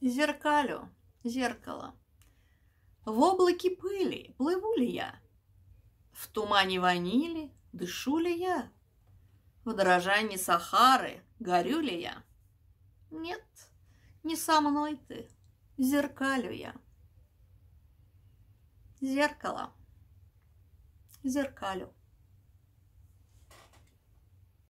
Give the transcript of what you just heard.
Зеркалю, зеркало. В облаке пыли плыву ли я? В тумане ванили дышу ли я? В дрожании Сахары горю ли я? Нет, не со мной ты, зеркалю я. Зеркало, зеркалю.